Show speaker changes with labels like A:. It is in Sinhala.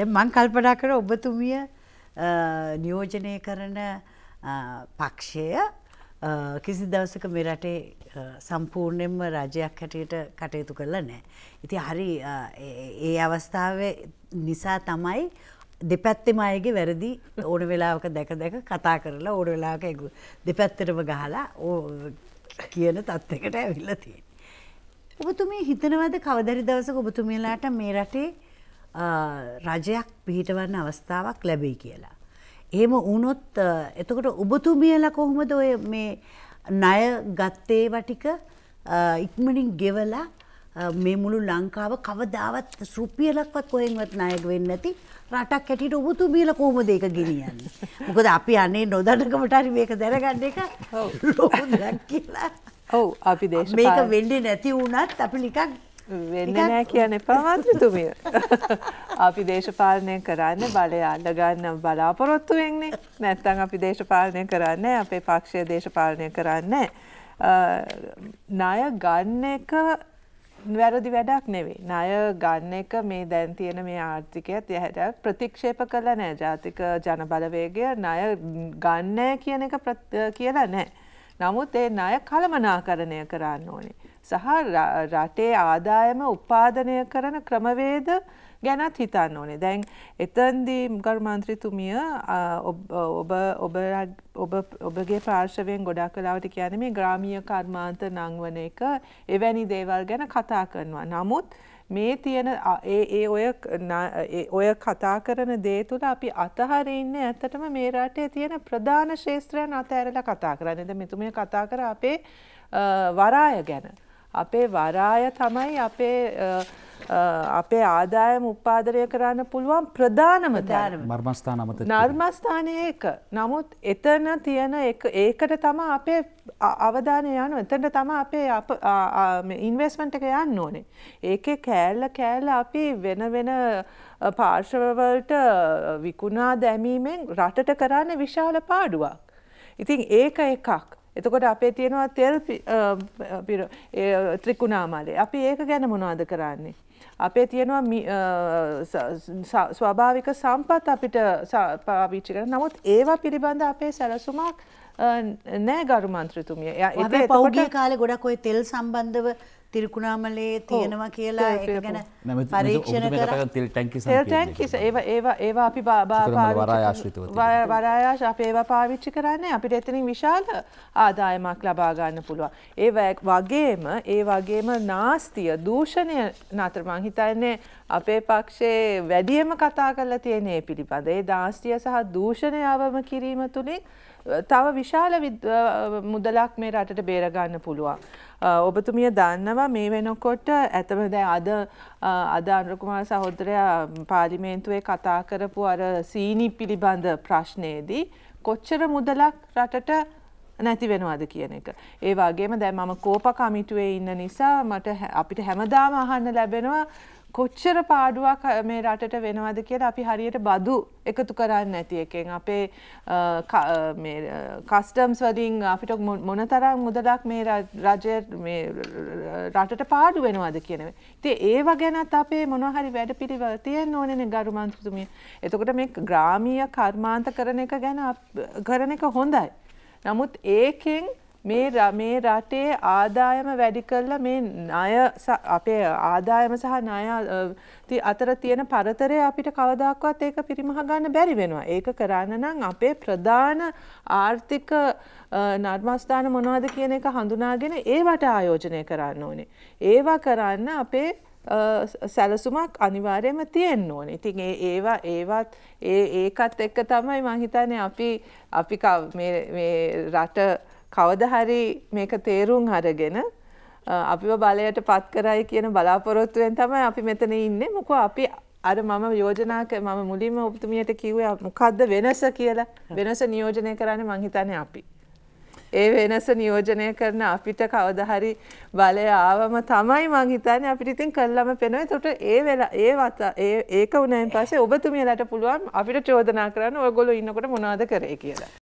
A: දැන් මං කල්පනා කර ඔබතුමිය නියෝජනය කරන පක්ෂය කිසි දවසක මේ රටේ සම්පූර්ණයෙන්ම රජයක් හැටියට කටයුතු කරලා නෑ. ඉති හරි ඒ අවස්ථාව නිසා තමයි දෙපැත්තෙම අයගේ වැරදි ඕන වෙලාවක දැක දැක කතා කරලා ඕන වෙලාක ඇගු දෙපැත්තටම ගහලා කියන තත්ත්කට ඇවිල්ල තියෙන. ඔබතුමේ හිතනවද කවදරි දවසක ඔබතුමේලාට මේ රටේ රජයක් පිහිටවන්න අවස්ථාවක් ලැබෙයි කියලා. එහෙම වුණොත් එතකොට ඔබතුමියල කොහොමද ඔය මේ ණය ගත්තේ වටික ඉක්මනින් ගෙවලා මේ මුළු ලංකාව කවදාවත් රුපියලක්වත් කොහෙන්වත් ණයක වෙන්නේ නැති රටක් හැටියට ඔබතුමියල කොහොමද ඒක ගෙනියන්නේ? මොකද අපි අනේ නොදන්නකමට හරි මේක දැනගන්න එක ලොකු දෙයක් කියලා. ඔව්
B: අපි දේශපාලන මේක
A: වෙන්නේ නැති වුණත් අපි නිකන් වෙන්න නෑ කියන
B: එපමත්‍රතුමිය. අපි දේශපාලනය කරන්න බලය අල්ලගන්න බලාපොරොත්තුවෙන්නේ නැත්තං අපි දේශපාලනය කරන්න අපේ පක්ෂය දේශපාලනය කරන්න. ණය ගන්න එක වැරදි වැඩක් නෙවේ. ණය ගන්න එක මේ දැන් තියෙන මේ ආර්ථිකයත් යහැට ප්‍රතික්ෂේප කළ නෑ ජාතික ජනබලවේගය ණය ගන්න කියන එක කියලා නෑ. නමුත් ඒ ණය කළමනාකරණය කරන්න ඕනේ. සහ රටේ ආදායම උපාදනය කරන ක්‍රමවේද ගැනත් හිතන්න ඕනේ. දැන් එතනදී මුගල් මන්ත්‍රීතුමිය ඔබ ඔබ ඔබ ඔබගේ පාර්ශවයෙන් ගොඩක් වෙලාවට කියන්නේ මේ ග්‍රාමීය කර්මාන්ත නංවන එක එවැනි දේවල් ගැන කතා කරනවා. නමුත් මේ තියෙන ඒ ඒ ඔය ඔය කතා කරන දේ තුළ අපි අතහර ඉන්න ඇත්තටම මේ රටේ තියෙන ප්‍රධාන ශේත්‍රයන් අතඇරලා කතා කරන්න. එද මෙතුමිය කතා කර අපේ වරාය ගැන. අපේ වරාය තමයි අපේ අපේ ආදායම උපාදරය කරන්න පුළුවන් ප්‍රධානම තැන
A: මර්මස්ථාන අමතක
B: නර්මස්ථානය එක. නමුත් එතන තියෙන ඒකට තම අපේ අවධානය යනු එතට තම අපේ ඉන්වස්මට එක යන්න ඕනේ. ඒකේ කෑල්ල කෑල්ල අපි වෙන වෙන පාර්ශවවලට විකුණා දැමීමෙන් රටට කරන්න විශාල පාඩුවක්. ඉතින් ඒක එකක්. එතකොට අපේ තියෙනවා තෙල් ත්‍රිකුණාමලේ. අපි ඒක ගැන මොනවද කරන්නේ. අපේ තියෙනවා ස්වභාවික සම්පත් අපිට පාවිච්චි කරන නමුත් ඒවා පිළිබඳ අපේ සැලසුමක්
A: නෑ ගරු මන්ත්‍රතුමිය. පෞගිය කාලේ ගොඩක් ඔය තෙල් සම්බන්ධව තිරිකුණාමලේ තියෙනවා කියලා ගැන පරීක්ෂණ
B: ඒවා ඒවා අපි වරායාශ අප ඒවා පාවිච්චි කරන්නේ අපිට එතනින් විශාල ආදායමක් ලබාගන්න පුළුවන්. ඒ වගේම ඒ වගේම නාස්තිය දූෂණය නතරමං හිතන්නේ අපේ පක්ෂයේ වැඩියම කතා කරලා තියනේ පිළිබඳ ඒ දාස්තිය සහ දූෂණය අවම කිරීම තුළින් තව විශාල මුදලක් මේ රටට බේරගන්න පුළුවන්. ඔබතුමිය දන්නවා මේ වෙනකොට ඇතම දැ අද අද අනුරකුමාර සහෝදරයා පාලිමේන්තුවේ කතා කරපු අර සීනි පිළිබඳ ප්‍රශ්නයේදී කොච්චර මුදලක් රටට නැති වෙනවාද කියන එක. ඒ වගේම දැන් මම කෝප කමිටුවේ ඉන්න නිසා මට අපිට හැමදාම අහන්න ලැබෙනවා කොච්චර පාඩුවක් මේ රටට වෙනවද කියලා අපි හරියට බදු එකතු කරන්න නැති එකෙන් අපේ කස්ටම්ස් වලින් අපිට මොනතරම් මුදලක් මේ රජය රටට පාඩු වෙනවද කියනව. ඉතින් ඒව ගැනත් අපේ මොනවා හරි වැඩපිළිවෙල තියෙන්න ඕනේ ගරු මන්ත්‍රතුමිය. එතකොට මේ ග්‍රාමීය කර්මාන්ත කරන එක ගැන කරන එක හොඳයි. නමුත් ඒකෙන් මේ මේ රටේ ආදායම වැඩි කරලා මේ ණය අපේ ආදායම සහ ණය අතර තියෙන පරතරය අපිට කවදාක්වත් ඒක පිරිමහ ගන්න බැරි වෙනවා. ඒක කරන්න නම් අපේ ප්‍රධාන ආර්ථික නර්මස්ථාන මොනවද කියන එක හඳුනාගෙන ඒවට ආයෝජනය කරන්න ඕනේ. ඒවා කරන්න අපේ සැලසුමක් අනිවාර්යම තියෙන්න ඕනේ. ඉතින් ඒ ඒවා ඒවත් ඒ ඒකත් එක්ක තමයි මං හිතන්නේ අපි අපි මේ රට කවද හරි මේක තේරුම් අරගෙන අපිව බලයට පත් කරයි කියන බලාපොරොත්තුවෙන් තමයි අපි මෙතන ඉන්නේ මොකෝ අපි අර මම යෝජනා මම මුලින්ම ඔබතුමියට කිව්වේ මොකද්ද වෙනස කියලා වෙනස නියෝජනය කරන්නේ මං හිතන්නේ අපි. ඒ වෙනස නියෝජනය කරන අපිට කවදා හරි බලය ආවම තමයි මං හිතන්නේ අපිට ඉතින් කළාම පේනවා. ඒකට ඒ වෙලා ඒ වත ඒක උනායින් පස්සේ ඔබතුමියලට පුළුවන් අපිට චෝදනා කරන්න ඔයගොල්ලෝ ඉන්නකොට මොනවද කරේ කියලා.